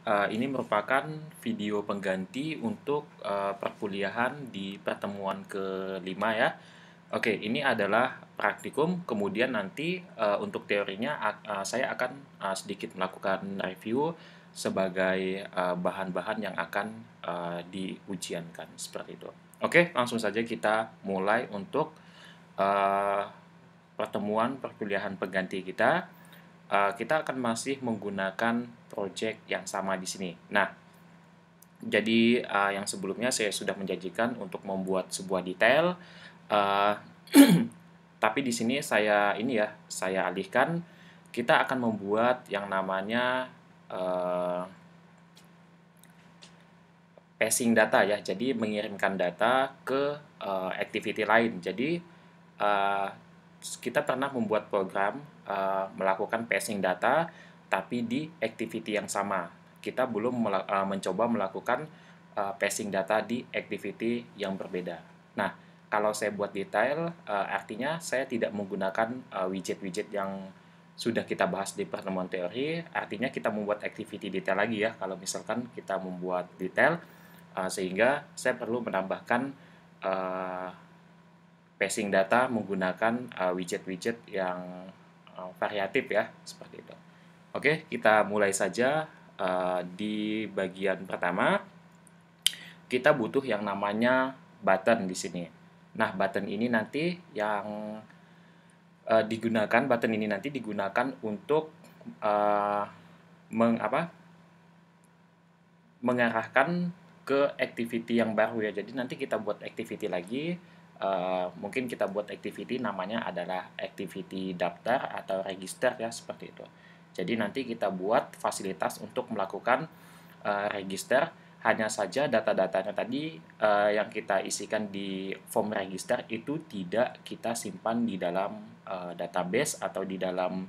Eh, ini merupakan video pengganti untuk uh, perkuliahan di pertemuan kelima ya. Oke, ini adalah praktikum. Kemudian nanti uh, untuk teorinya uh, saya akan uh, sedikit melakukan review sebagai bahan-bahan uh, yang akan uh, diujiankan seperti itu. Oke, langsung saja kita mulai untuk uh, pertemuan perkuliahan pengganti kita. Eh, kita akan masih menggunakan project yang sama di sini. Nah, jadi uh, yang sebelumnya saya sudah menjanjikan untuk membuat sebuah detail, uh, tapi di sini saya ini ya saya alihkan. Kita akan membuat yang namanya uh, passing data ya. Jadi mengirimkan data ke uh, activity lain. Jadi uh, kita pernah membuat program uh, melakukan passing data tapi di activity yang sama. Kita belum mel uh, eh, mencoba melakukan uh, passing data di activity yang berbeda. Nah, kalau saya buat detail, uh, artinya saya tidak menggunakan widget-widget uh, yang sudah kita bahas di pertemuan teori, artinya kita membuat activity detail lagi ya, kalau misalkan kita membuat detail, uh, sehingga saya perlu menambahkan uh, passing data menggunakan widget-widget uh, yang variatif ya seperti itu. Oke, kita mulai saja uh, di bagian pertama. Kita butuh yang namanya button di sini. Nah, button ini nanti yang uh, digunakan button ini nanti digunakan untuk uh, meng apa? mengarahkan ke activity yang baru ya. Jadi nanti kita buat activity lagi Eh, mungkin kita buat activity namanya adalah activity daftar atau register ya seperti itu. Jadi nanti kita buat fasilitas untuk melakukan uh, register hanya saja data-datanya tadi uh, yang kita isikan di form register itu tidak kita simpan di dalam uh, database atau di dalam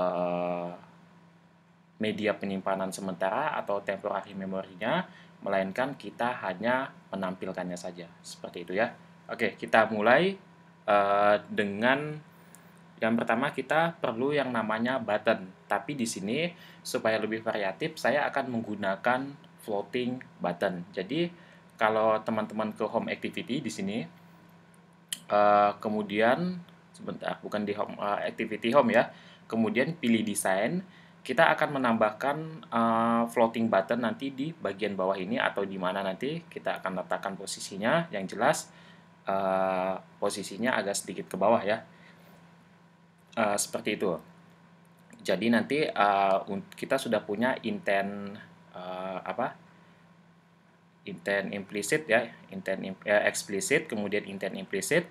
uh, media penyimpanan sementara atau temporary memorinya melainkan kita hanya menampilkannya saja seperti itu ya. Oke, kita mulai uh, dengan yang pertama kita perlu yang namanya button. Tapi di sini supaya lebih variatif saya akan menggunakan floating button. Jadi kalau teman-teman ke home activity di sini uh, kemudian sebentar bukan di home uh, activity home ya. Kemudian pilih desain kita akan menambahkan uh, floating button nanti di bagian bawah ini atau di mana nanti kita akan letakkan posisinya yang jelas Eh, posisinya agak sedikit ke bawah ya. Uh, seperti itu. Jadi nanti uh, kita sudah punya intent uh, apa? intent implicit ya, intent imp explicit, kemudian intent implicit,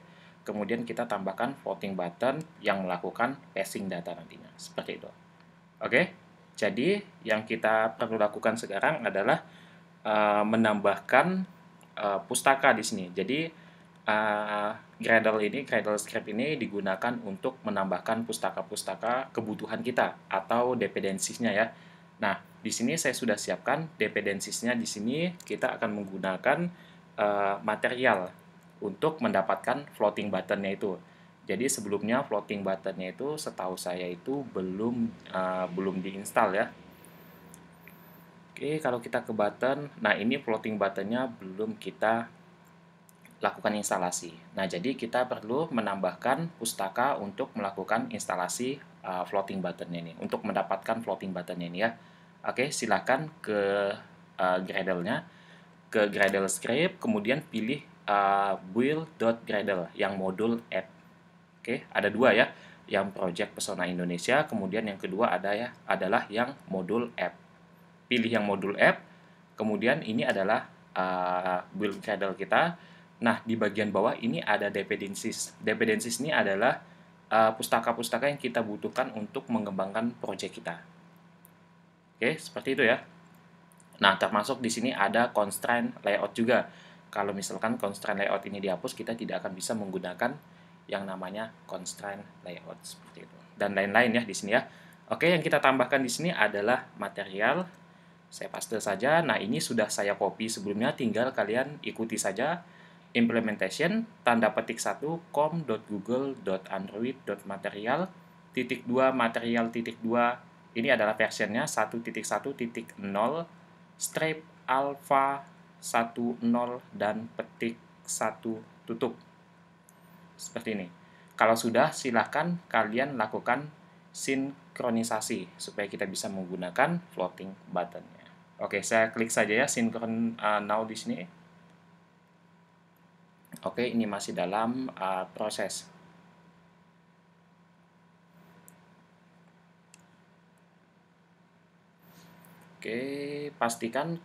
kemudian kita tambahkan voting button yang melakukan passing data nantinya. Seperti itu. Oke. Jadi yang kita perlu lakukan sekarang adalah uh, menambahkan uh, pustaka di sini. Jadi uh, Gradle ini, Gradle Script ini digunakan untuk menambahkan pustaka-pustaka kebutuhan kita atau dependensinya ya. Nah, di sini saya sudah siapkan dependensinya di sini kita akan menggunakan uh, material untuk mendapatkan floating buttonnya itu. Jadi sebelumnya floating buttonnya itu setahu saya itu belum uh, belum diinstal ya. Oke, kalau kita ke button, nah ini floating buttonnya belum kita lakukan instalasi. Nah, jadi kita perlu menambahkan pustaka untuk melakukan instalasi uh, floating button ini, untuk mendapatkan floating button ini ya. Oke, silahkan ke uh, Gradle-nya, ke Gradle script, kemudian pilih uh, build.gradle yang modul app. Oke, ada dua ya, yang project persona Indonesia, kemudian yang kedua ada ya adalah yang modul app. Pilih yang modul app, kemudian ini adalah uh, build Gradle kita, Nah, di bagian bawah ini ada dependencies. Dependencies ini adalah eh, pustaka-pustaka uh, yang kita butuhkan untuk mengembangkan proyek kita. Oke, seperti itu ya. Nah, termasuk di sini ada constraint layout juga. Kalau misalkan constraint layout ini dihapus, kita tidak akan bisa menggunakan yang namanya constraint layout seperti itu. Dan lain-lain ya di sini ya. Oke, yang kita tambahkan di sini adalah material. Saya paste saja. Nah, ini sudah saya copy sebelumnya, tinggal kalian ikuti saja implementation tanda petik 1 com.google.android.material titik 2 material titik 2 ini adalah versionnya 1.1.0 strip alpha 10 dan petik 1 tutup seperti ini kalau sudah silahkan kalian lakukan sinkronisasi supaya kita bisa menggunakan floating buttonnya oke saya klik saja ya sinkron uh, now di sini Oke, ini masih dalam uh, proses. Oke, pastikan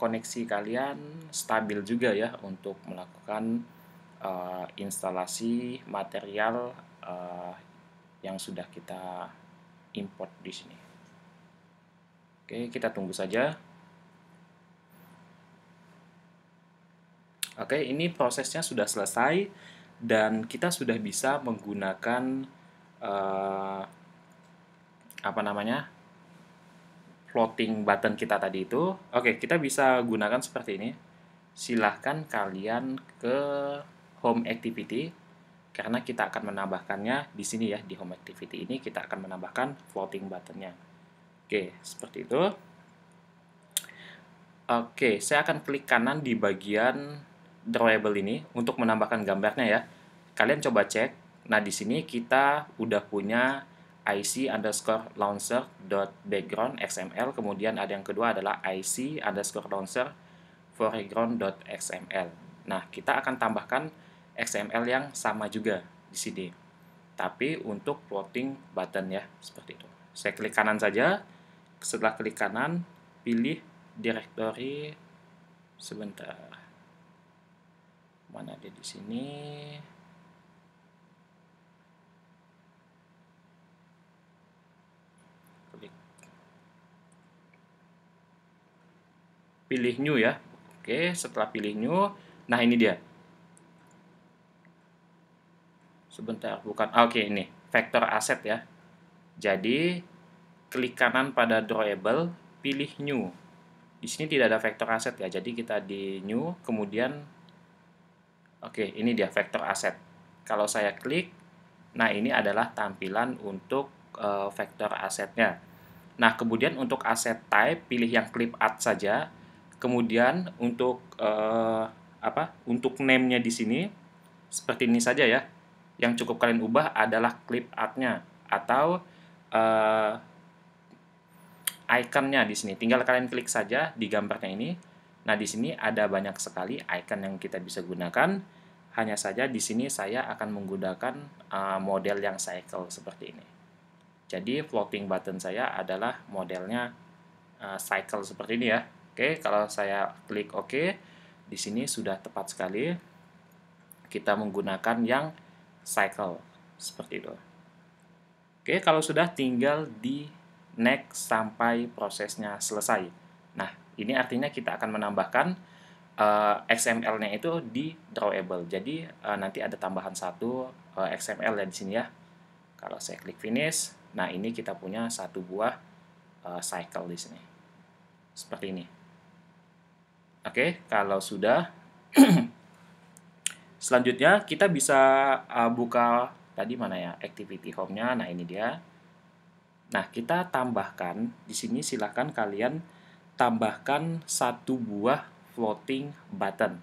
koneksi kalian stabil juga ya untuk melakukan uh, instalasi material uh, yang sudah kita import di sini. Oke, kita tunggu saja. Oke, okay, ini prosesnya sudah selesai dan kita sudah bisa menggunakan uh, apa namanya floating button kita tadi itu. Oke, okay, kita bisa gunakan seperti ini. Silahkan kalian ke home activity karena kita akan menambahkannya di sini ya di home activity ini kita akan menambahkan floating buttonnya. Oke, okay, seperti itu. Oke, saya akan klik kanan di bagian drawable ini untuk menambahkan gambarnya ya. Kalian coba cek. Nah, di sini kita udah punya IC underscore launcher dot background XML. Kemudian ada yang kedua adalah IC underscore launcher foreground dot XML. Nah, kita akan tambahkan XML yang sama juga di sini. Tapi untuk floating button ya, seperti itu. Saya klik kanan saja. Setelah klik kanan, pilih directory sebentar mana dia di sini klik pilih new ya oke setelah pilih new nah ini dia sebentar bukan ah, oke ini vektor aset ya jadi klik kanan pada drawable pilih new di sini tidak ada vektor aset ya jadi kita di new kemudian Oke, ini dia vektor aset. Kalau saya klik, nah ini adalah tampilan untuk uh, vektor asetnya. Nah, kemudian untuk aset type pilih yang clip art saja. Kemudian untuk eh, apa? Untuk name-nya di sini seperti ini saja ya. Yang cukup kalian ubah adalah clip art-nya atau uh, eh, nya di sini. Tinggal kalian klik saja di gambarnya ini Nah, di sini ada banyak sekali icon yang kita bisa gunakan. Hanya saja di sini saya akan menggunakan uh, model yang cycle seperti ini. Jadi floating button saya adalah modelnya uh, cycle seperti ini ya. Oke, kalau saya klik OK, di sini sudah tepat sekali. Kita menggunakan yang cycle seperti itu. Oke, kalau sudah tinggal di next sampai prosesnya selesai. Ini artinya kita akan menambahkan uh, eh, XML-nya itu di drawable. Jadi uh, nanti ada tambahan satu uh, eh, XML ya di sini ya. Kalau saya klik finish, nah ini kita punya satu buah uh, cycle di sini. Seperti ini. Oke, okay, kalau sudah Selanjutnya kita bisa uh, buka tadi mana ya activity home-nya. Nah, ini dia. Nah, kita tambahkan di sini silahkan kalian tambahkan satu buah floating button.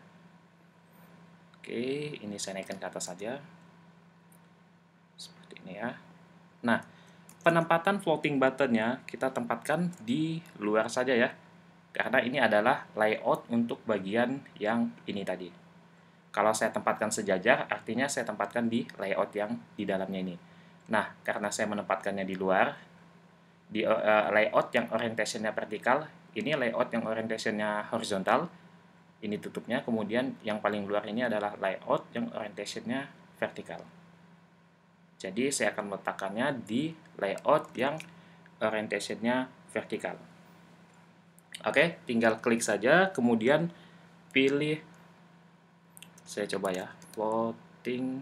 Oke, ini saya naikkan ke atas saja. Seperti ini ya. Nah, penempatan floating buttonnya kita tempatkan di luar saja ya. Karena ini adalah layout untuk bagian yang ini tadi. Kalau saya tempatkan sejajar, artinya saya tempatkan di layout yang di dalamnya ini. Nah, karena saya menempatkannya di luar, di eh, layout yang orientasinya vertikal, ini layout yang orientationnya horizontal ini tutupnya kemudian yang paling luar ini adalah layout yang orientationnya vertikal jadi saya akan meletakkannya di layout yang orientationnya vertikal oke tinggal klik saja kemudian pilih saya coba ya floating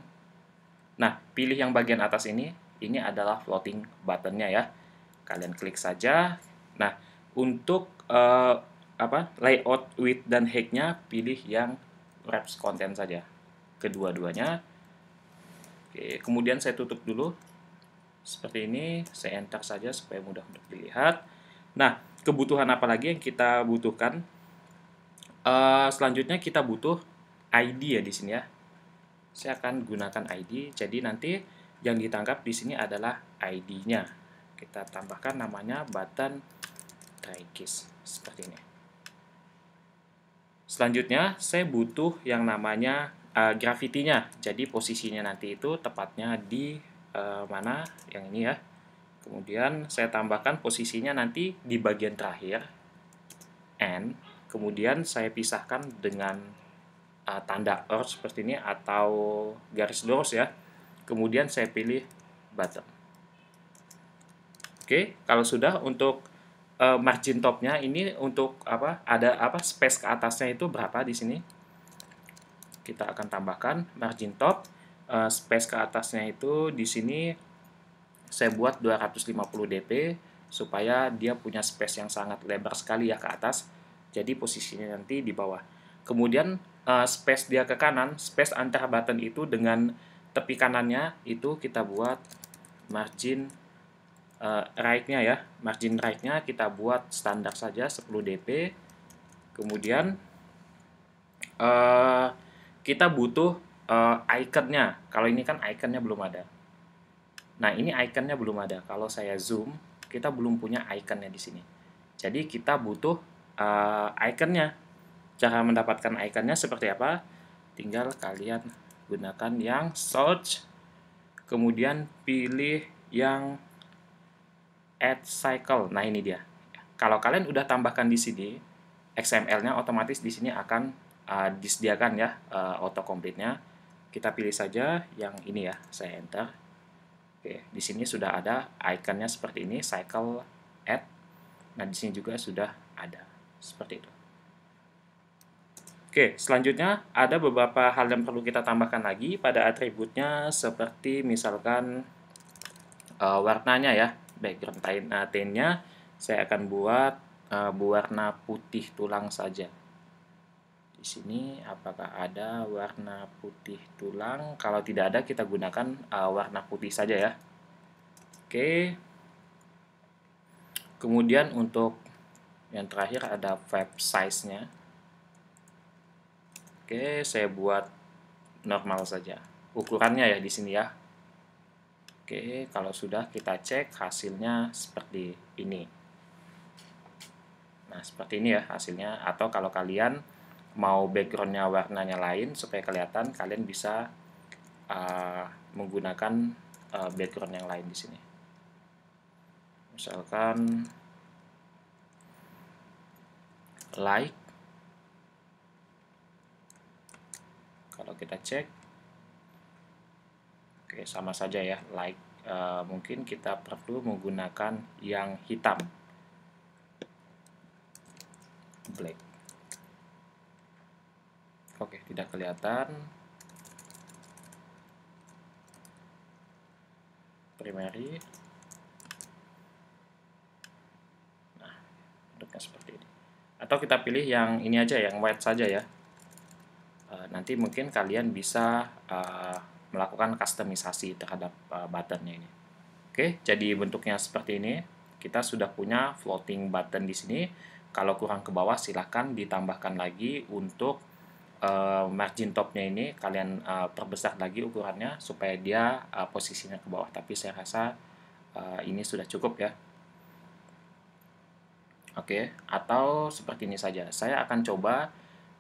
nah pilih yang bagian atas ini ini adalah floating buttonnya ya kalian klik saja nah untuk uh, apa layout width dan height-nya pilih yang wraps content saja kedua-duanya Oke, kemudian saya tutup dulu seperti ini saya enter saja supaya mudah untuk dilihat nah kebutuhan apa lagi yang kita butuhkan uh, selanjutnya kita butuh ID ya di sini ya saya akan gunakan ID jadi nanti yang ditangkap di sini adalah ID-nya kita tambahkan namanya button straigis seperti ini. Selanjutnya, saya butuh yang namanya uh, eh, gravitinya. Jadi posisinya nanti itu tepatnya di uh, mana? Yang ini ya. Kemudian saya tambahkan posisinya nanti di bagian terakhir n. Kemudian saya pisahkan dengan uh, tanda or seperti ini atau garis lurus ya. Kemudian saya pilih bottom. Oke, kalau sudah untuk uh, margin topnya ini untuk apa ada apa space ke atasnya itu berapa di sini kita akan tambahkan margin top uh, space ke atasnya itu di sini saya buat 250 dp supaya dia punya space yang sangat lebar sekali ya ke atas jadi posisinya nanti di bawah kemudian uh, space dia ke kanan space antara button itu dengan tepi kanannya itu kita buat margin uh, eh, right-nya ya, margin right-nya kita buat standar saja 10 DP. Kemudian uh, kita butuh uh, iconnya. Kalau ini kan iconnya belum ada. Nah ini iconnya belum ada. Kalau saya zoom, kita belum punya iconnya di sini. Jadi kita butuh uh, iconnya. Cara mendapatkan iconnya seperti apa? Tinggal kalian gunakan yang search, kemudian pilih yang add cycle. Nah, ini dia. Kalau kalian udah tambahkan di sini, XML-nya otomatis di sini akan uh, disediakan ya uh, autocomplete-nya. Kita pilih saja yang ini ya, saya enter. Oke, di sini sudah ada ikonnya seperti ini, cycle add. Nah, di sini juga sudah ada seperti itu. Oke, selanjutnya ada beberapa hal yang perlu kita tambahkan lagi pada atributnya seperti misalkan uh, warnanya ya background tain, uh, eh, nya saya akan buat uh, eh, warna putih tulang saja di sini apakah ada warna putih tulang kalau tidak ada kita gunakan uh, warna putih saja ya oke kemudian untuk yang terakhir ada web size nya oke saya buat normal saja ukurannya ya di sini ya Oke, kalau sudah kita cek hasilnya seperti ini. Nah, seperti ini ya hasilnya. Atau kalau kalian mau backgroundnya warnanya lain supaya kelihatan, kalian bisa uh, menggunakan uh, background yang lain di sini. Misalkan like. Kalau kita cek, Oke, sama saja ya, like uh, mungkin kita perlu menggunakan yang hitam. Black. Oke, tidak kelihatan. Primary. Nah, bentuknya seperti ini. Atau kita pilih yang ini aja, yang white saja ya. Eh, nanti mungkin kalian bisa uh, melakukan customisasi terhadap uh, buttonnya ini. Oke, jadi bentuknya seperti ini. Kita sudah punya floating button di sini. Kalau kurang ke bawah, silahkan ditambahkan lagi untuk uh, margin topnya ini. Kalian uh, perbesar lagi ukurannya supaya dia uh, posisinya ke bawah. Tapi saya rasa uh, ini sudah cukup ya. Oke, atau seperti ini saja. Saya akan coba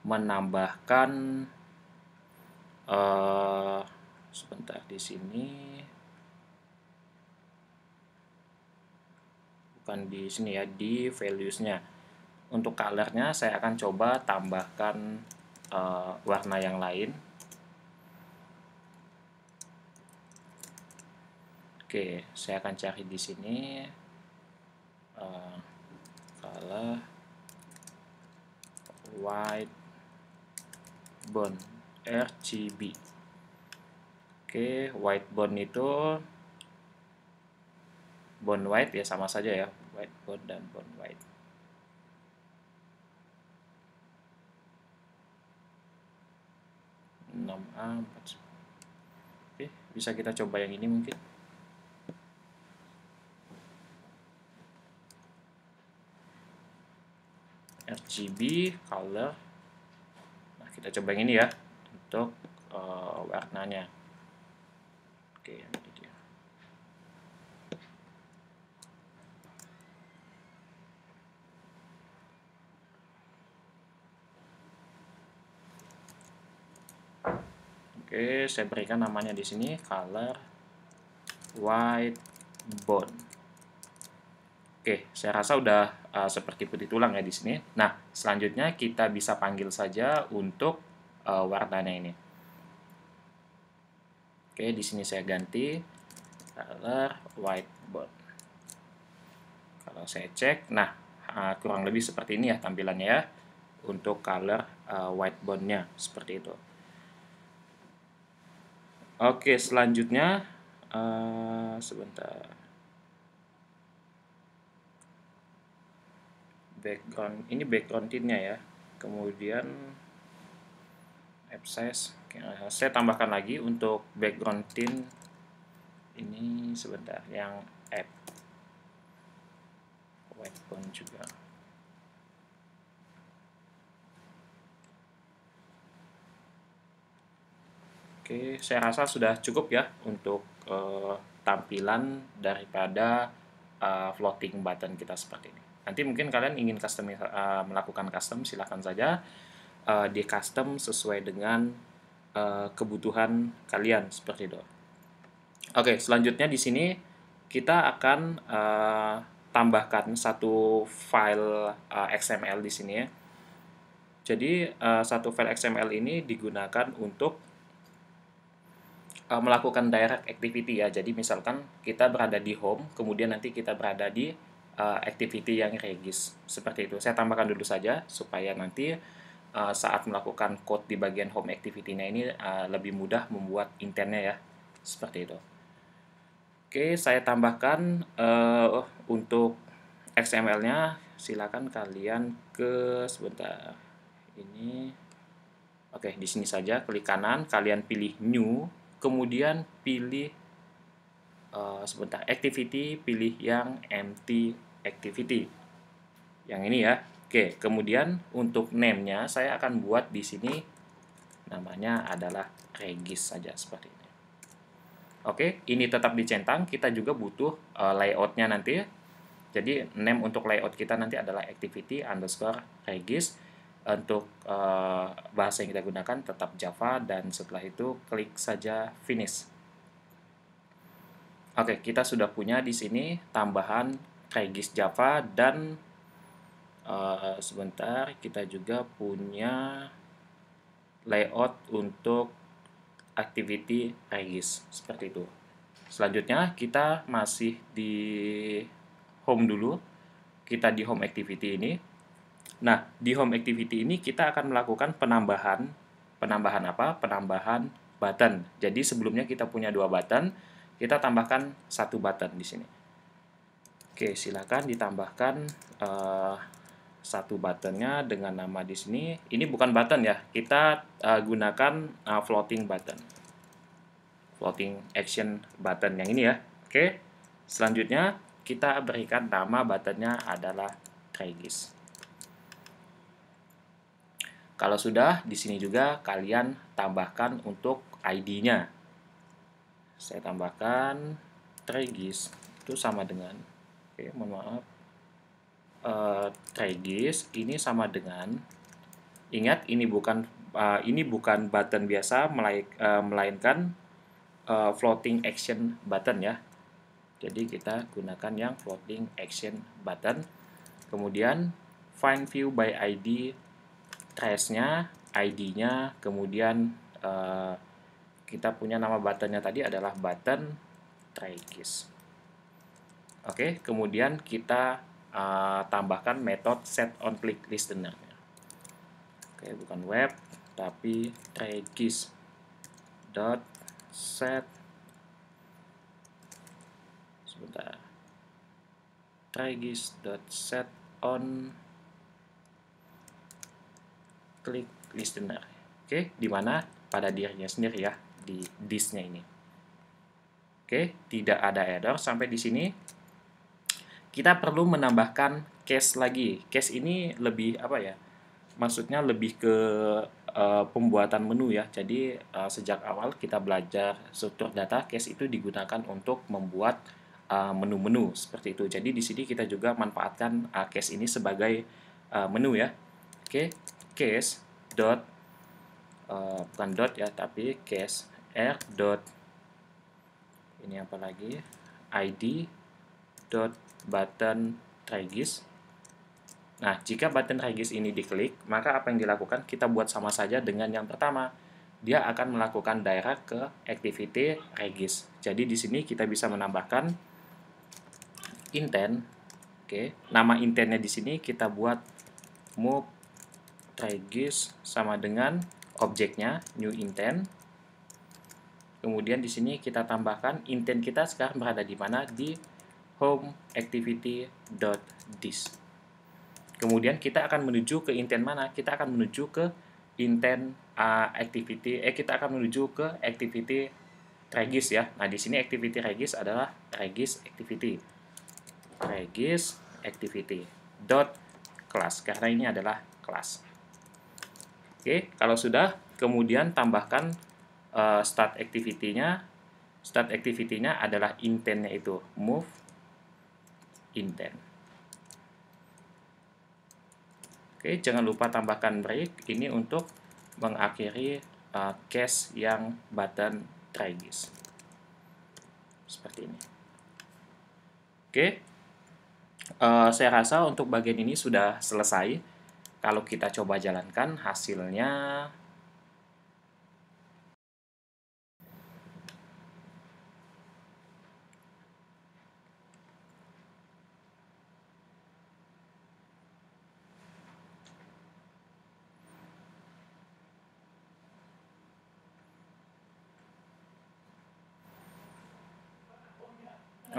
menambahkan uh, sebentar di sini bukan di sini ya di values-nya untuk colornya saya akan coba tambahkan uh, warna yang lain Oke, saya akan cari di sini uh, color white bone RGB. Oke, white bond itu bond white ya sama saja ya, white bond dan bond white. enam empat Oke, bisa kita coba yang ini mungkin. RGB color. Nah, kita coba yang ini ya untuk uh, warnanya oke ini dia Oke, saya berikan namanya di sini color white bone. Oke, saya rasa udah uh, seperti putih tulang ya di sini. Nah, selanjutnya kita bisa panggil saja untuk uh, warnanya ini. Oke, di sini saya ganti color whiteboard. Kalau saya cek, nah kurang lebih seperti ini ya tampilannya ya untuk color eh, white whiteboardnya seperti itu. Oke, selanjutnya eh, sebentar. Background ini background tintnya ya. Kemudian abscess Oke, eh, saya tambahkan lagi untuk background tint ini sebentar yang app white pun juga Oke, saya rasa sudah cukup ya untuk uh, tampilan daripada uh, floating button kita seperti ini. Nanti mungkin kalian ingin custom uh, melakukan custom silahkan saja uh, di custom sesuai dengan uh, kebutuhan kalian seperti itu. Oke, selanjutnya di sini kita akan uh, tambahkan satu file uh, XML di sini ya. Jadi uh, satu file XML ini digunakan untuk uh, melakukan direct activity ya. Jadi misalkan kita berada di home, kemudian nanti kita berada di uh, activity yang regis. Seperti itu. Saya tambahkan dulu saja supaya nanti Eh, saat melakukan code di bagian home activity-nya ini uh, lebih mudah membuat intentnya ya seperti itu. Oke, saya tambahkan uh, untuk XML-nya silakan kalian ke sebentar ini oke di sini saja klik kanan kalian pilih new kemudian pilih uh, sebentar activity pilih yang empty activity yang ini ya Oke, kemudian untuk name-nya saya akan buat di sini namanya adalah Regis saja seperti ini. Oke, ini tetap dicentang, kita juga butuh uh, layout-nya nanti Jadi name untuk layout kita nanti adalah activity underscore Regis. Untuk uh, bahasa yang kita gunakan tetap Java dan setelah itu klik saja finish. Oke, kita sudah punya di sini tambahan Regis Java dan Eh, sebentar kita juga punya layout untuk activity regis seperti itu selanjutnya kita masih di home dulu kita di home activity ini nah di home activity ini kita akan melakukan penambahan penambahan apa penambahan button jadi sebelumnya kita punya dua button kita tambahkan satu button di sini oke silakan ditambahkan uh, satu buttonnya dengan nama di sini. Ini bukan button ya, kita uh, gunakan uh, floating button, floating action button yang ini ya. Oke, selanjutnya kita berikan nama buttonnya adalah Tragis. Kalau sudah, di sini juga kalian tambahkan untuk ID-nya. Saya tambahkan Tragis itu sama dengan, oke, mohon maaf, uh, ini sama dengan ingat ini bukan uh, ini bukan button biasa melaik, uh, melainkan uh, floating action button ya. Jadi kita gunakan yang floating action button. Kemudian find view by ID trace-nya, ID-nya, kemudian uh, kita punya nama buttonnya tadi adalah button try Oke, kemudian kita Eh, tambahkan metode set on click listener. Oke, bukan web tapi regis dot set sebentar regis dot set on click listener. Oke, di mana pada dirinya sendiri ya di disknya ini. Oke, tidak ada error sampai di sini kita perlu menambahkan case lagi. Case ini lebih apa ya? Maksudnya lebih ke uh, pembuatan menu ya. Jadi uh, sejak awal kita belajar struktur data, case itu digunakan untuk membuat eh, menu-menu uh, seperti itu. Jadi di sini kita juga manfaatkan uh, case ini sebagai uh, menu ya. Oke, okay. case dot uh, bukan dot ya, tapi case r dot ini apa lagi? id dot button regis. Nah, jika button regis ini diklik, maka apa yang dilakukan kita buat sama saja dengan yang pertama. Dia akan melakukan daerah ke activity regis. Jadi di sini kita bisa menambahkan intent. Oke, nama intentnya di sini kita buat move regis sama dengan objeknya new intent. Kemudian di sini kita tambahkan intent kita sekarang berada di mana di home activity this Kemudian kita akan menuju ke intent mana? Kita akan menuju ke intent uh, activity eh kita akan menuju ke activity regis ya. Nah, di sini activity regis adalah regis activity. regis activity dot class karena ini adalah class Oke, kalau sudah kemudian tambahkan uh, start activity-nya. Start activity-nya adalah intent-nya itu move intent. Oke, jangan lupa tambahkan break ini untuk mengakhiri uh, case yang button try this. Seperti ini. Oke, uh, saya rasa untuk bagian ini sudah selesai. Kalau kita coba jalankan, hasilnya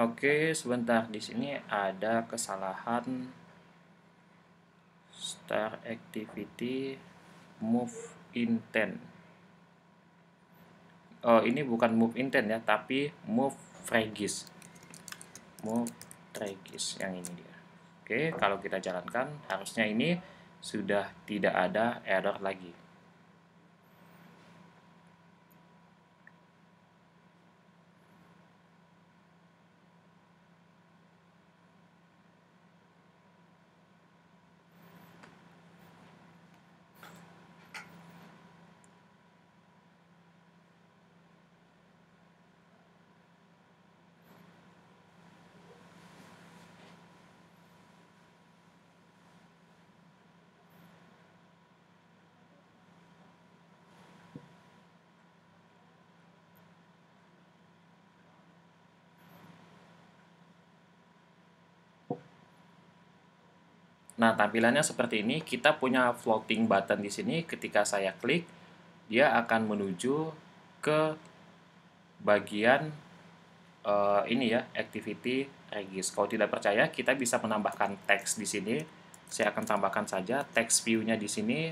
Oke, sebentar. Di sini ada kesalahan star activity move intent. Oh, ini bukan move intent ya, tapi move fragis, Move fragis yang ini dia. Oke, kalau kita jalankan harusnya ini sudah tidak ada error lagi. Nah, tampilannya seperti ini. Kita punya floating button di sini. Ketika saya klik, dia akan menuju ke bagian uh, ini ya, activity regis. Kalau tidak percaya, kita bisa menambahkan teks di sini. Saya akan tambahkan saja teks view-nya di sini.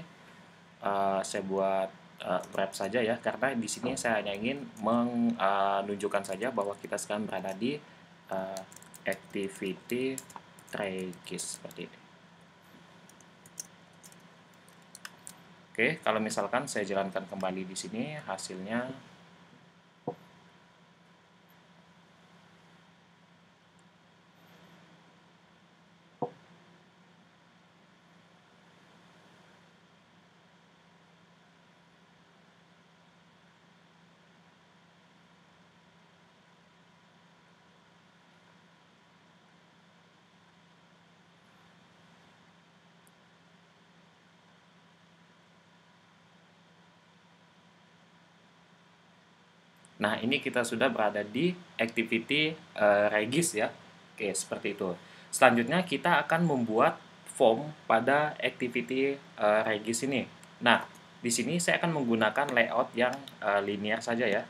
Uh, saya buat uh, wrap saja ya, karena di sini oh. saya hanya ingin menunjukkan uh, saja bahwa kita sekarang berada di uh, activity regis seperti ini. Oke, kalau misalkan saya jalankan kembali di sini, hasilnya Nah, ini kita sudah berada di activity uh, regis ya. Oke, seperti itu. Selanjutnya kita akan membuat form pada activity uh, regis ini. Nah, di sini saya akan menggunakan layout yang uh, linear saja ya.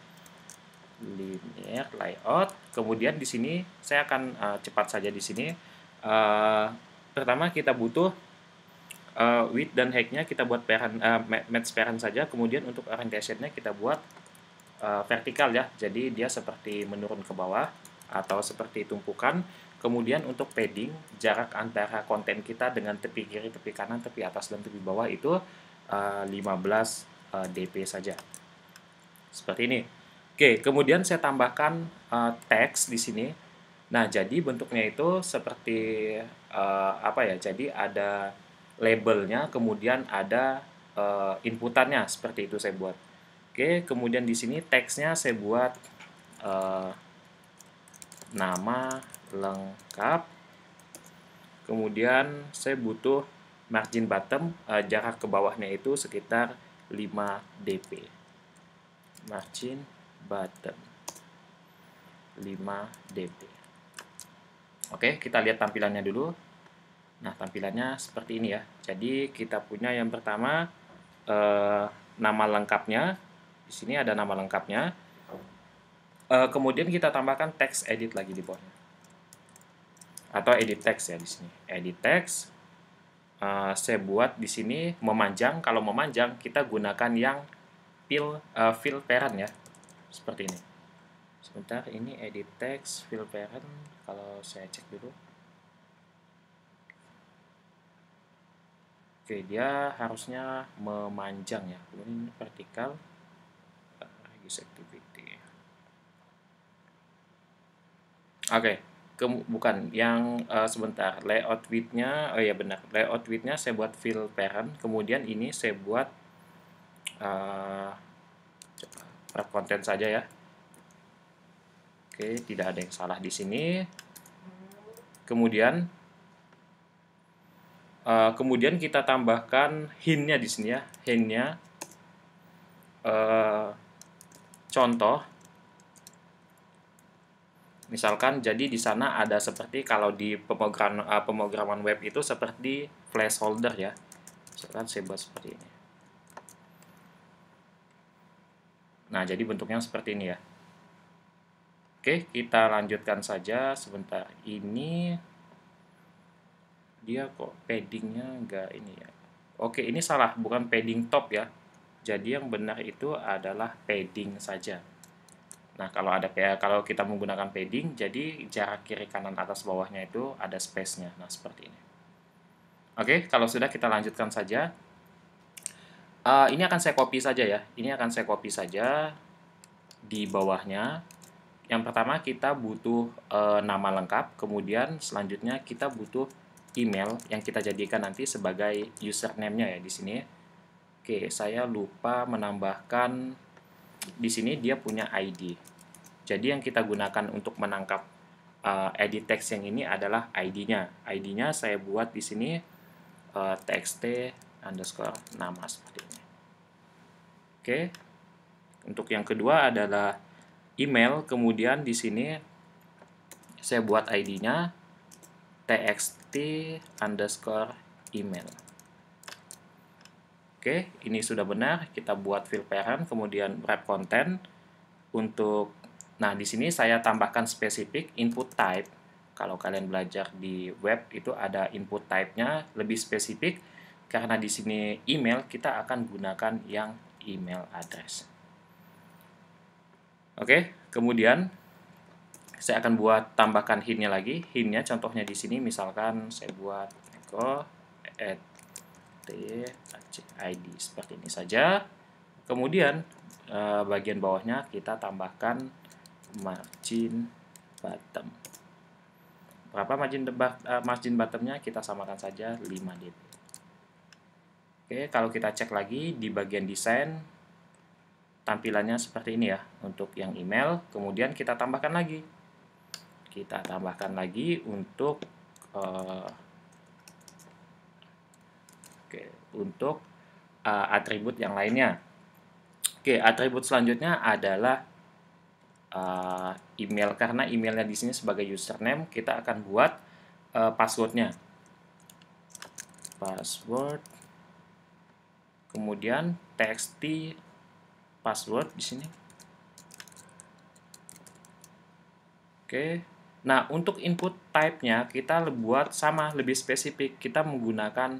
Linear layout. Kemudian di sini saya akan uh, cepat saja di sini. Uh, pertama kita butuh uh, width dan height-nya kita buat parent uh, match parent saja. Kemudian untuk orientation-nya kita buat uh, vertikal ya, jadi dia seperti menurun ke bawah atau seperti tumpukan. Kemudian untuk padding, jarak antara konten kita dengan tepi kiri, tepi kanan, tepi atas, dan tepi bawah itu uh, 15 uh, dp saja. Seperti ini. Oke, kemudian saya tambahkan uh, teks di sini. Nah, jadi bentuknya itu seperti uh, apa ya? Jadi ada labelnya, kemudian ada uh, inputannya seperti itu saya buat. Oke, kemudian di sini teksnya saya buat eh, nama lengkap. Kemudian saya butuh margin bottom, eh, jarak ke bawahnya itu sekitar 5 dp. Margin bottom 5 dp. Oke, kita lihat tampilannya dulu. Nah, tampilannya seperti ini ya. Jadi kita punya yang pertama eh, nama lengkapnya, sini ada nama lengkapnya. Uh, kemudian kita tambahkan teks edit lagi di bawahnya. Atau edit teks ya di sini. Edit teks. Uh, saya buat di sini memanjang. Kalau memanjang kita gunakan yang fill uh, eh, fill parent ya. Seperti ini. Sebentar, ini edit teks fill parent. Kalau saya cek dulu. Oke, dia harusnya memanjang ya. Kemudian vertikal this activity oke okay. bukan yang uh, sebentar layout widthnya oh ya benar layout widthnya saya buat fill parent kemudian ini saya buat uh, konten saja ya oke tidak ada yang salah di sini kemudian uh, kemudian kita tambahkan hintnya di sini ya hintnya uh, contoh misalkan jadi di sana ada seperti kalau di pemrogram uh, pemrograman web itu seperti placeholder ya misalkan saya buat seperti ini nah jadi bentuknya seperti ini ya oke kita lanjutkan saja sebentar ini dia kok paddingnya enggak ini ya oke ini salah bukan padding top ya jadi yang benar itu adalah padding saja. Nah, kalau ada kalau kita menggunakan padding, jadi jarak kiri kanan atas bawahnya itu ada space-nya. Nah, seperti ini. Oke, kalau sudah kita lanjutkan saja. Uh, ini akan saya copy saja ya. Ini akan saya copy saja di bawahnya. Yang pertama kita butuh uh, nama lengkap, kemudian selanjutnya kita butuh email yang kita jadikan nanti sebagai username-nya ya di sini. Oke, saya lupa menambahkan di sini dia punya ID. Jadi yang kita gunakan untuk menangkap uh, edit text yang ini adalah ID-nya. ID-nya saya buat di sini uh, txt underscore nama seperti ini. Oke. Untuk yang kedua adalah email, kemudian di sini saya buat ID-nya txt underscore email. Oke, ini sudah benar. Kita buat fill parent, kemudian wrap content untuk nah di sini saya tambahkan spesifik input type. Kalau kalian belajar di web itu ada input type-nya lebih spesifik karena di sini email kita akan gunakan yang email address. Oke, kemudian saya akan buat tambahkan hint-nya lagi. hint-nya contohnya di sini misalkan saya buat go at TID id seperti ini saja kemudian eh, bagian bawahnya kita tambahkan margin bottom berapa margin eh, margin bottomnya kita samakan saja 5 dp oke kalau kita cek lagi di bagian desain tampilannya seperti ini ya untuk yang email kemudian kita tambahkan lagi kita tambahkan lagi untuk uh, untuk uh, atribut yang lainnya. Oke, atribut selanjutnya adalah uh, email karena emailnya di sini sebagai username kita akan buat uh, passwordnya password kemudian txt password di sini oke nah untuk input type nya kita buat sama lebih spesifik kita menggunakan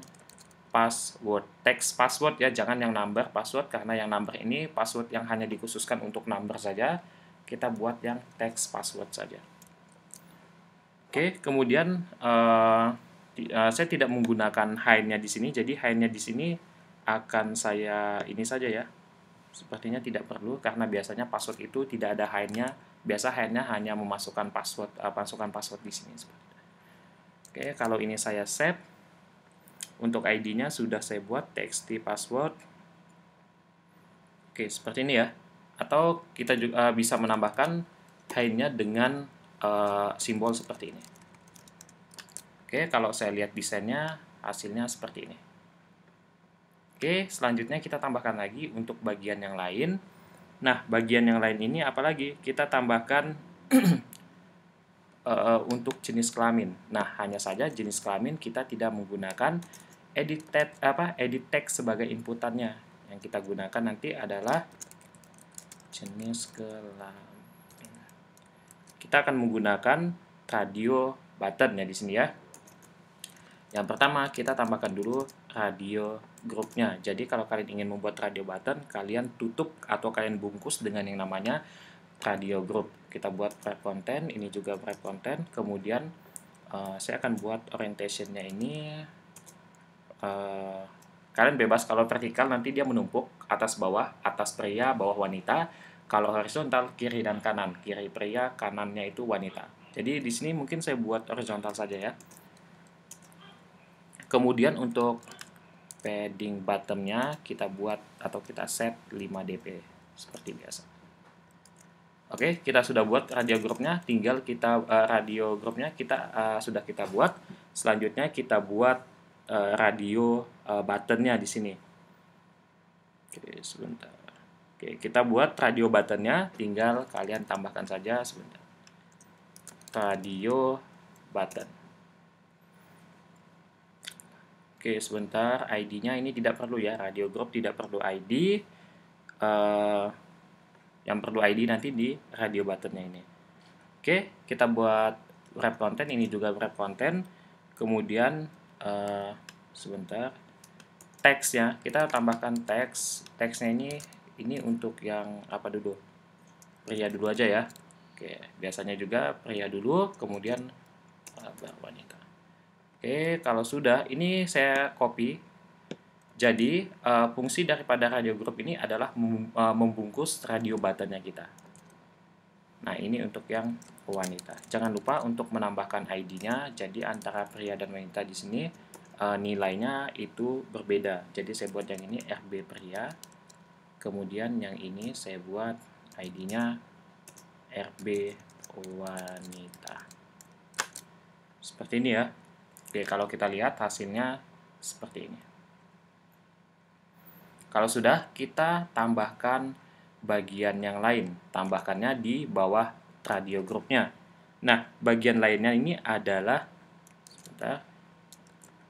password text password ya jangan yang number password karena yang number ini password yang hanya dikhususkan untuk number saja kita buat yang text password saja oke kemudian uh, uh, saya tidak menggunakan nya di sini jadi nya di sini akan saya ini saja ya sepertinya tidak perlu karena biasanya password itu tidak ada nya biasa nya hanya memasukkan password uh, eh, masukkan password di sini oke kalau ini saya save untuk ID-nya sudah saya buat txt password. Oke, seperti ini ya. Atau kita juga eh, bisa menambahkan kainnya dengan uh, simbol seperti ini. Oke, kalau saya lihat desainnya, hasilnya seperti ini. Oke, selanjutnya kita tambahkan lagi untuk bagian yang lain. Nah, bagian yang lain ini apalagi kita tambahkan uh, untuk jenis kelamin. Nah, hanya saja jenis kelamin kita tidak menggunakan edit text, apa edit text sebagai inputannya. Yang kita gunakan nanti adalah jenis kelamin. Kita akan menggunakan radio button ya di sini ya. Yang pertama kita tambahkan dulu radio grupnya. Jadi kalau kalian ingin membuat radio button, kalian tutup atau kalian bungkus dengan yang namanya radio group kita buat prep content ini juga prep content kemudian uh, saya akan buat orientation-nya ini uh, kalian bebas kalau vertikal nanti dia menumpuk atas bawah atas pria bawah wanita kalau horizontal kiri dan kanan kiri pria kanannya itu wanita jadi di sini mungkin saya buat horizontal saja ya kemudian untuk padding bottomnya kita buat atau kita set 5 dp seperti biasa Oke, kita sudah buat radio grupnya, tinggal kita uh, radio grupnya kita uh, sudah kita buat. Selanjutnya kita buat uh, radio uh, buttonnya di sini. Oke, sebentar. Oke, kita buat radio buttonnya, tinggal kalian tambahkan saja sebentar. Radio button. Oke, sebentar. ID-nya ini tidak perlu ya, radio grup tidak perlu ID. Uh, yang perlu ID nanti di radio buttonnya ini oke kita buat wrap content ini juga wrap content. kemudian uh, sebentar teksnya kita tambahkan teks teksnya ini ini untuk yang apa dulu pria dulu aja ya oke biasanya juga pria dulu kemudian eh, wanita oke kalau sudah ini saya copy jadi uh, fungsi daripada radio grup ini adalah eh, membungkus radio buttonnya kita. Nah ini untuk yang wanita. Jangan lupa untuk menambahkan ID-nya. Jadi antara pria dan wanita di sini uh, nilainya itu berbeda. Jadi saya buat yang ini RB pria. Kemudian yang ini saya buat ID-nya RB wanita. Seperti ini ya. Oke, kalau kita lihat hasilnya seperti ini. Kalau sudah, kita tambahkan bagian yang lain. Tambahkannya di bawah radio grupnya. Nah, bagian lainnya ini adalah kita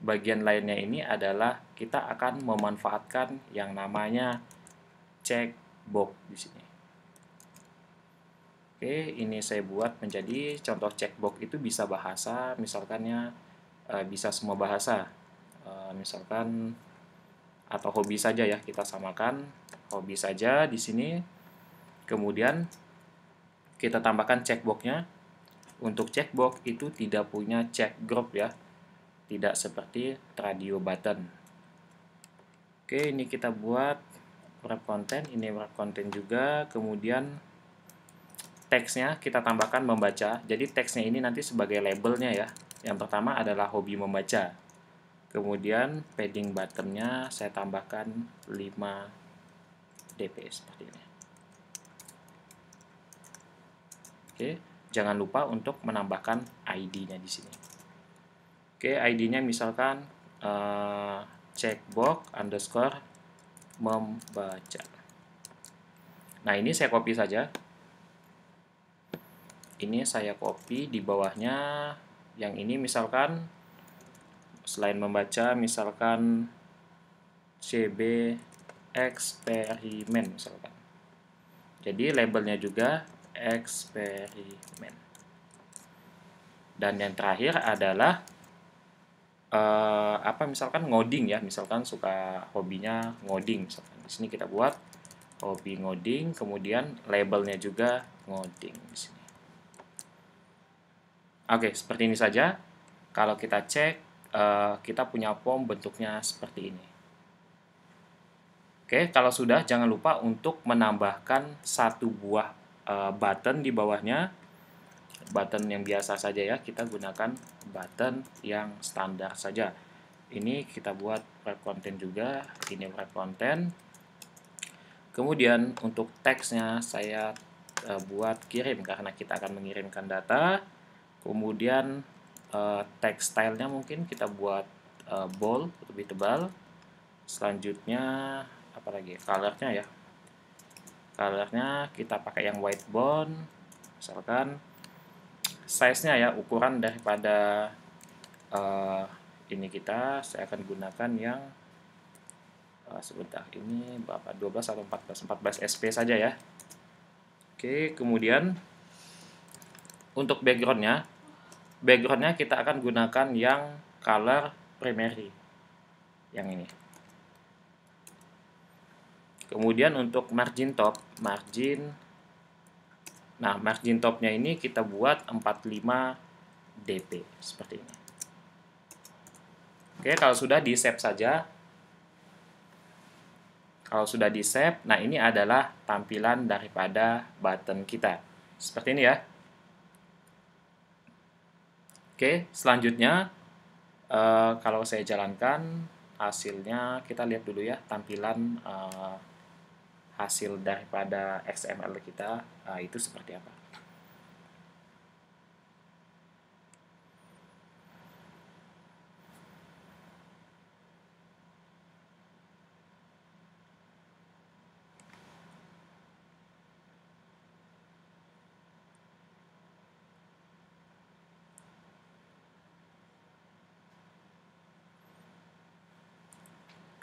bagian lainnya ini adalah kita akan memanfaatkan yang namanya checkbox di sini. Oke, ini saya buat menjadi contoh checkbox itu bisa bahasa, misalkannya eh, bisa semua bahasa. Eh, misalkan atau hobi saja ya kita samakan hobi saja di sini kemudian kita tambahkan checkboxnya untuk checkbox itu tidak punya check group ya tidak seperti radio button oke ini kita buat web content ini web content juga kemudian teksnya kita tambahkan membaca jadi teksnya ini nanti sebagai labelnya ya yang pertama adalah hobi membaca kemudian padding bottomnya saya tambahkan 5 dps. seperti ini oke jangan lupa untuk menambahkan id nya di sini oke id nya misalkan uh, checkbox underscore membaca nah ini saya copy saja ini saya copy di bawahnya yang ini misalkan selain membaca misalkan CB eksperimen misalkan jadi labelnya juga eksperimen dan yang terakhir adalah eh, apa misalkan ngoding ya misalkan suka hobinya ngoding misalkan di sini kita buat hobi ngoding kemudian labelnya juga ngoding di sini oke seperti ini saja kalau kita cek Eh, kita punya form bentuknya seperti ini. Oke, kalau sudah jangan lupa untuk menambahkan satu buah uh, button di bawahnya. Button yang biasa saja ya, kita gunakan button yang standar saja. Ini kita buat web content juga, ini web content. Kemudian untuk teksnya saya uh, buat kirim karena kita akan mengirimkan data. Kemudian uh, eh, textile-nya mungkin kita buat uh, bold lebih tebal selanjutnya apa lagi colornya ya colornya kita pakai yang white bone. misalkan size-nya ya ukuran daripada uh, ini kita saya akan gunakan yang uh, sebentar ini berapa 12 atau 14 14 SP saja ya Oke kemudian untuk backgroundnya backgroundnya kita akan gunakan yang color primary yang ini kemudian untuk margin top margin nah margin topnya ini kita buat 45 dp seperti ini oke kalau sudah di save saja kalau sudah di save nah ini adalah tampilan daripada button kita seperti ini ya Oke, selanjutnya uh, kalau saya jalankan hasilnya kita lihat dulu ya tampilan uh, hasil daripada XML kita uh, itu seperti apa.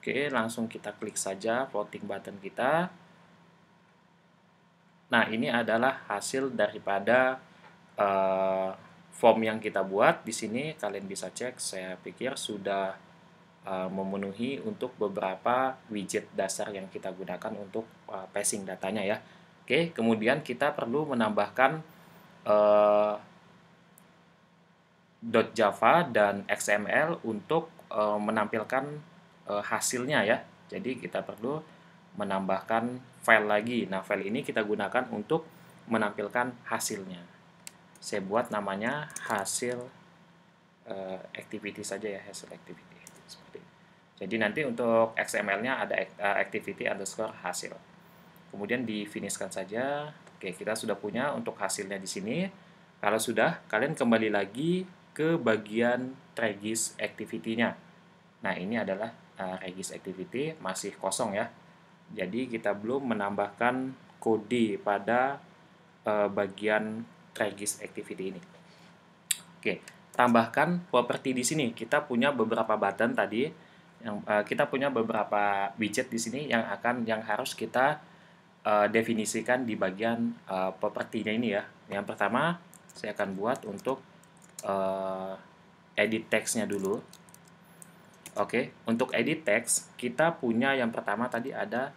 Oke, langsung kita klik saja voting button kita. Nah, ini adalah hasil daripada uh, form yang kita buat. Di sini kalian bisa cek, saya pikir sudah uh, memenuhi untuk beberapa widget dasar yang kita gunakan untuk uh, passing datanya ya. Oke, kemudian kita perlu menambahkan uh, .java dan XML untuk uh, menampilkan e, hasilnya ya. Jadi kita perlu menambahkan file lagi. Nah, file ini kita gunakan untuk menampilkan hasilnya. Saya buat namanya hasil e, activity saja ya, hasil activity. Seperti ini. Jadi nanti untuk XML-nya ada eh, activity underscore hasil. Kemudian di saja. Oke, kita sudah punya untuk hasilnya di sini. Kalau sudah, kalian kembali lagi ke bagian Tragis activity-nya. Nah, ini adalah Eh, Regis Activity masih kosong ya. Jadi kita belum menambahkan kode pada uh, bagian Regis Activity ini. Oke, tambahkan properti di sini. Kita punya beberapa button tadi yang uh, kita punya beberapa widget di sini yang akan yang harus kita uh, definisikan di bagian uh, propertinya ini ya. Yang pertama saya akan buat untuk uh, edit teksnya dulu Oke, untuk edit text kita punya yang pertama tadi ada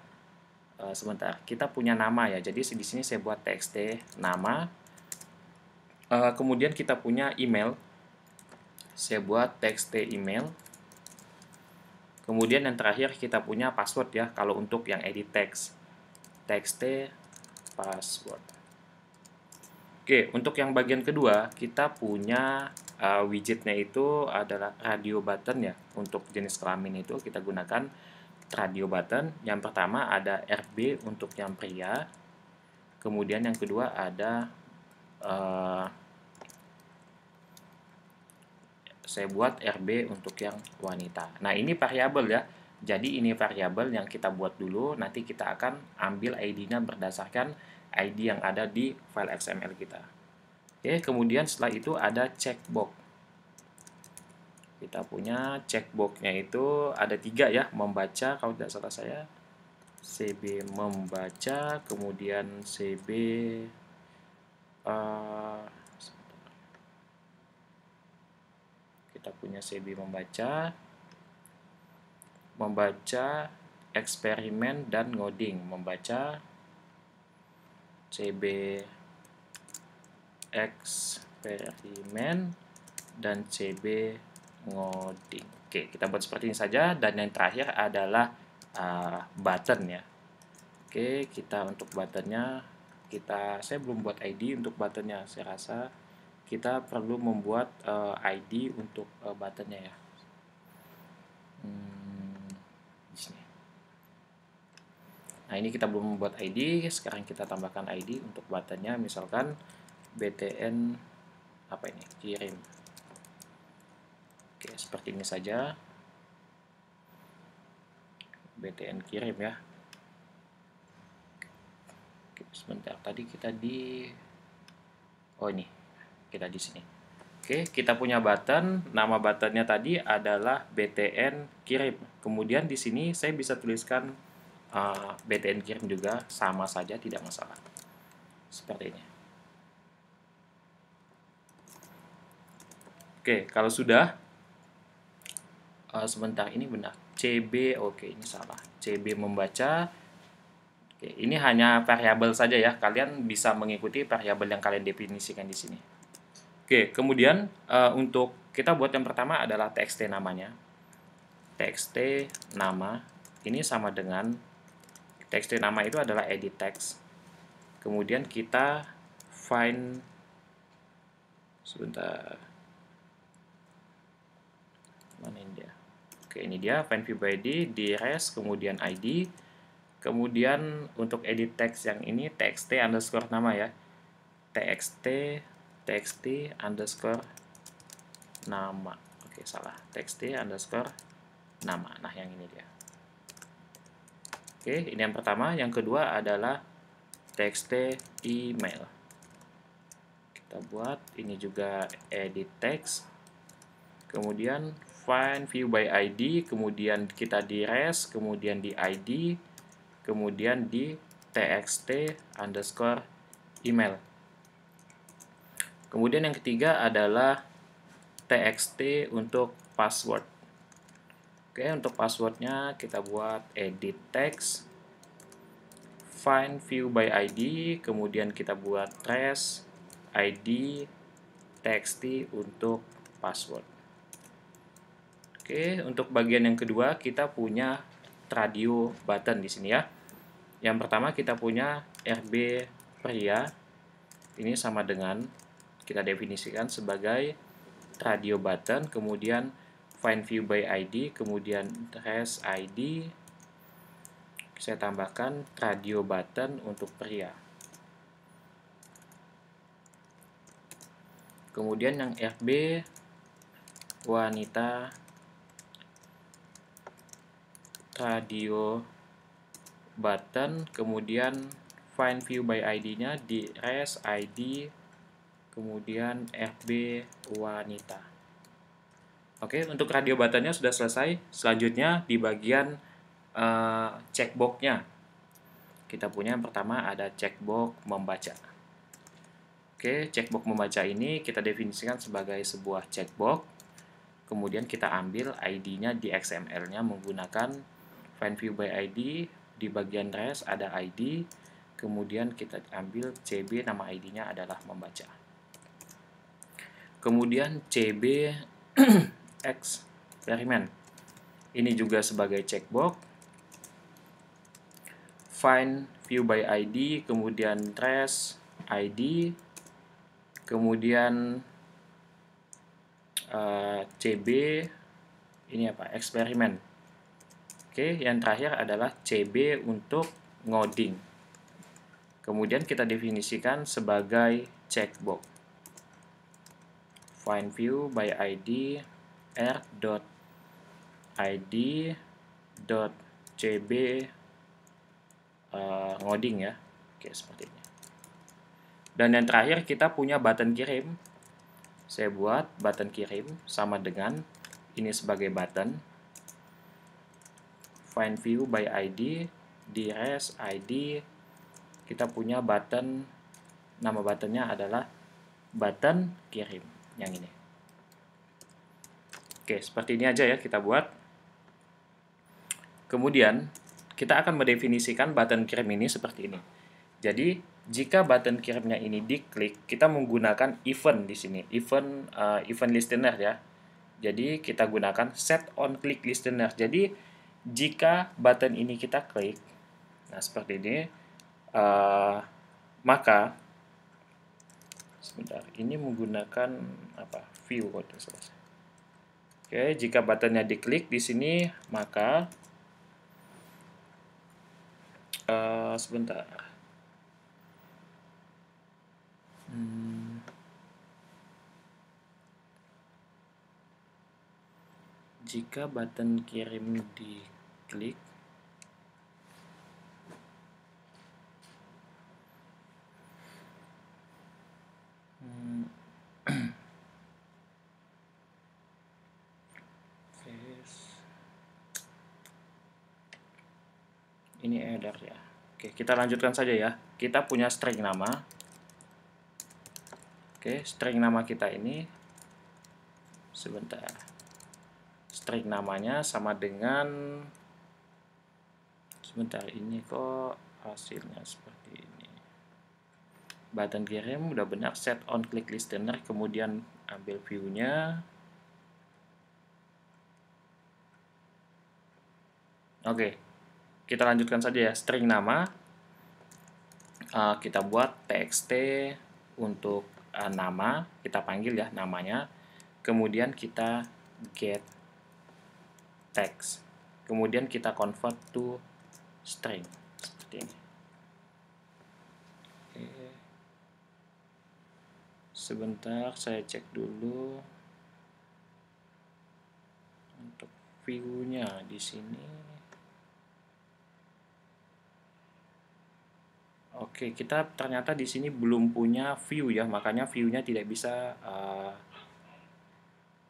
uh, sebentar kita punya nama ya. Jadi di sini saya buat txt nama. Uh, kemudian kita punya email. Saya buat txt email. Kemudian yang terakhir kita punya password ya. Kalau untuk yang edit text, txt password. Oke, untuk yang bagian kedua kita punya uh, widgetnya itu adalah radio button ya untuk jenis kelamin itu kita gunakan radio button yang pertama ada RB untuk yang pria kemudian yang kedua ada uh, saya buat RB untuk yang wanita nah ini variabel ya jadi ini variabel yang kita buat dulu nanti kita akan ambil ID-nya berdasarkan ID yang ada di file XML kita Oke, kemudian setelah itu ada checkbox. Kita punya checkboxnya itu ada tiga ya, membaca kalau tidak salah saya. CB membaca, kemudian CB uh, eh, kita punya CB membaca, membaca eksperimen dan ngoding, membaca CB eksperimen dan CB ngoding. Oke, kita buat seperti ini saja dan yang terakhir adalah uh, button ya. Oke, kita untuk buttonnya kita saya belum buat ID untuk buttonnya. Saya rasa kita perlu membuat uh, ID untuk uh, buttonnya ya. Hmm, Nah, ini kita belum membuat ID, sekarang kita tambahkan ID untuk buttonnya misalkan btn apa ini kirim oke seperti ini saja btn kirim ya oke, sebentar tadi kita di oh ini kita di sini oke kita punya button nama buttonnya tadi adalah btn kirim kemudian di sini saya bisa tuliskan uh, eh, btn kirim juga sama saja tidak masalah seperti ini Oke, kalau sudah uh, sebentar ini benar. CB oke ini salah. CB membaca Oke, ini hanya variabel saja ya. Kalian bisa mengikuti variabel yang kalian definisikan di sini. Oke, kemudian uh, untuk kita buat yang pertama adalah txt namanya. txt nama ini sama dengan txt nama itu adalah edit text. Kemudian kita find sebentar Mana ini dia? Oke, ini dia find view by ID, di res, kemudian ID. Kemudian untuk edit text yang ini txt underscore nama ya. txt txt underscore nama. Oke, salah. txt underscore nama. Nah, yang ini dia. Oke, ini yang pertama. Yang kedua adalah txt email. Kita buat ini juga edit text. Kemudian define view by id, kemudian kita di res, kemudian di id, kemudian di txt underscore email. Kemudian yang ketiga adalah txt untuk password. Oke, untuk passwordnya kita buat edit text, find view by id, kemudian kita buat res id txt untuk password. Oke, untuk bagian yang kedua kita punya radio button di sini ya. Yang pertama kita punya RB pria. Ini sama dengan kita definisikan sebagai radio button, kemudian find view by ID, kemudian rest ID. Saya tambahkan radio button untuk pria. Kemudian yang RB wanita radio button kemudian find view by id nya di res id kemudian fb wanita oke untuk radio button-nya sudah selesai selanjutnya di bagian uh, checkbox-nya. kita punya yang pertama ada checkbox membaca oke checkbox membaca ini kita definisikan sebagai sebuah checkbox kemudian kita ambil id nya di xml nya menggunakan find view by ID di bagian res ada ID kemudian kita ambil CB nama ID-nya adalah membaca kemudian CB eksperimen ini juga sebagai checkbox find view by ID kemudian res ID kemudian uh, eh, CB ini apa eksperimen Oke, yang terakhir adalah CB untuk ngoding. Kemudian kita definisikan sebagai checkbox. Find view by ID R dot ID dot .cb uh, eh, ngoding ya. Oke, seperti ini. Dan yang terakhir kita punya button kirim. Saya buat button kirim sama dengan ini sebagai button find view by ID di res ID kita punya button nama buttonnya adalah button kirim yang ini oke seperti ini aja ya kita buat kemudian kita akan mendefinisikan button kirim ini seperti ini jadi jika button kirimnya ini diklik kita menggunakan event di sini event uh, event listener ya jadi kita gunakan set on click listener jadi jika button ini kita klik, nah seperti ini, uh, maka sebentar, ini menggunakan apa? View kalau selesai. Oke, jika buttonnya diklik di sini, maka uh, sebentar. Hmm. Jika button kirim di klik hmm. ini header ya oke kita lanjutkan saja ya kita punya string nama oke string nama kita ini sebentar string namanya sama dengan sebentar ini kok hasilnya seperti ini button kirim udah benar set on click listener kemudian ambil view-nya oke kita lanjutkan saja ya string nama eh, kita buat txt untuk eh, nama kita panggil ya namanya kemudian kita get text kemudian kita convert to string seperti ini. Oke. Sebentar saya cek dulu untuk view-nya di sini. Oke, kita ternyata di sini belum punya view ya, makanya view-nya tidak bisa uh,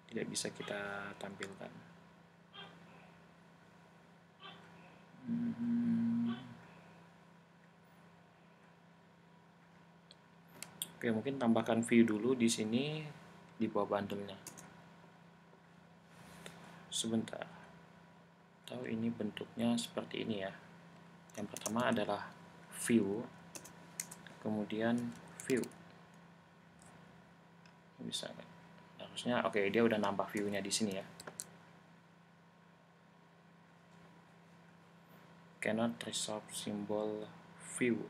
tidak bisa kita tampilkan. Mm -hmm. Oke, ya, mungkin tambahkan view dulu di sini di bawah bandelnya. Sebentar. Tahu ini bentuknya seperti ini ya. Yang pertama adalah view, kemudian view. Bisa Harusnya oke, dia udah nambah view-nya di sini ya. Cannot resolve symbol view.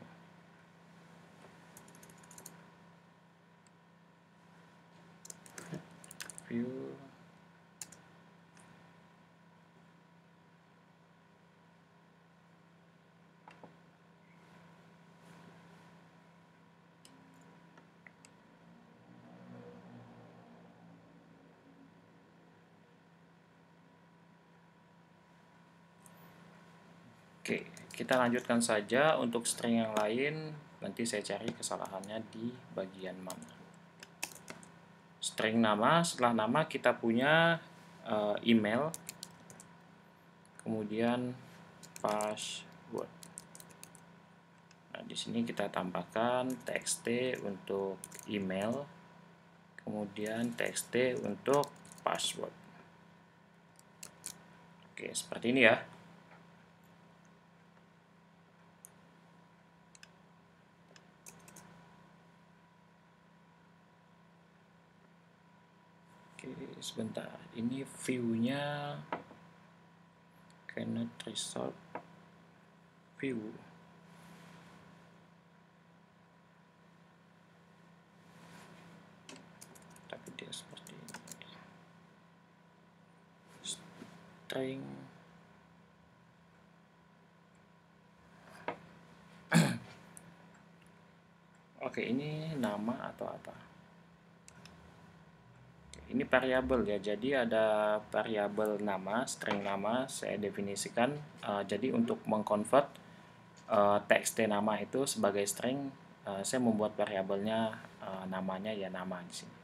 view Oke, kita lanjutkan saja untuk string yang lain. Nanti saya cari kesalahannya di bagian mana string nama, setelah nama kita punya uh, email, kemudian password. Nah, di sini kita tambahkan txt untuk email, kemudian txt untuk password. Oke, seperti ini ya. sebentar ini view-nya cannot resolve view tapi dia seperti ini string oke ini nama atau apa ini variabel ya jadi ada variabel nama string nama saya definisikan uh, jadi untuk mengkonvert uh, eh, teks t nama itu sebagai string uh, saya membuat variabelnya uh, namanya ya nama di sini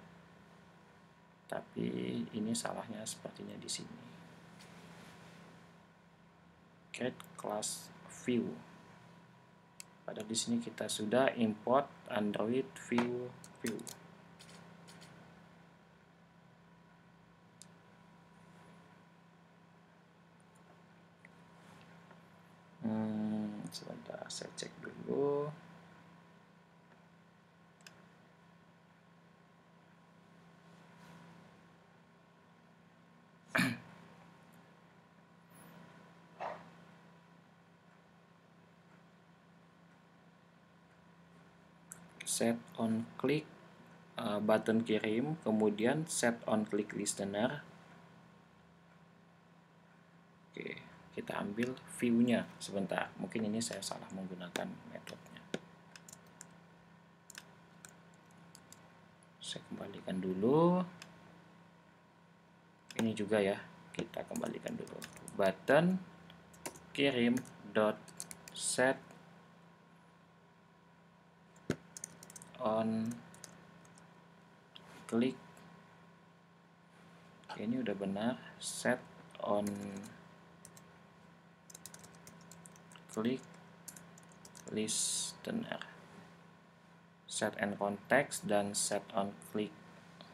tapi ini salahnya sepertinya di sini create class view Pada di sini kita sudah import android view view saya cek dulu set on click uh, button kirim kemudian set on click listener kita ambil view-nya sebentar mungkin ini saya salah menggunakan metodenya saya kembalikan dulu ini juga ya kita kembalikan dulu button kirim dot set on klik ini udah benar set on klik listener set and context dan set on click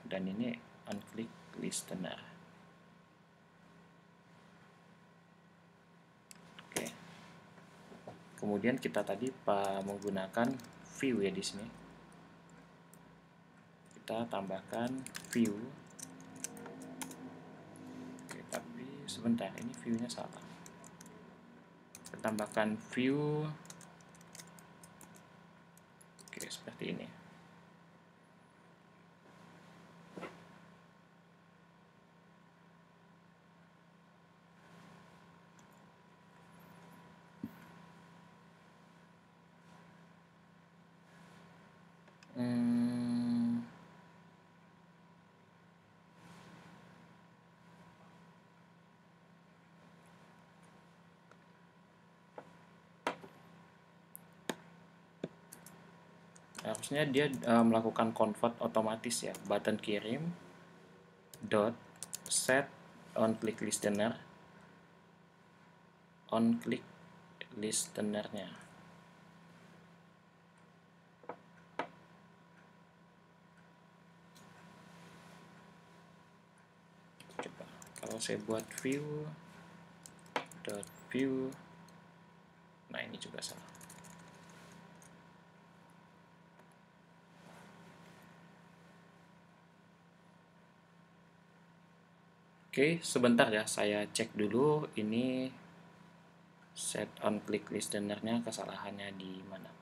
dan ini on click listener oke kemudian kita tadi menggunakan view ya di sini kita tambahkan view oke, tapi sebentar ini viewnya salah tambahkan view oke seperti ini harusnya dia uh, melakukan convert otomatis ya button kirim dot set on click listener on click listenernya coba kalau saya buat view dot view nah ini juga salah Oke, sebentar ya, saya cek dulu ini set on click listenernya kesalahannya di mana.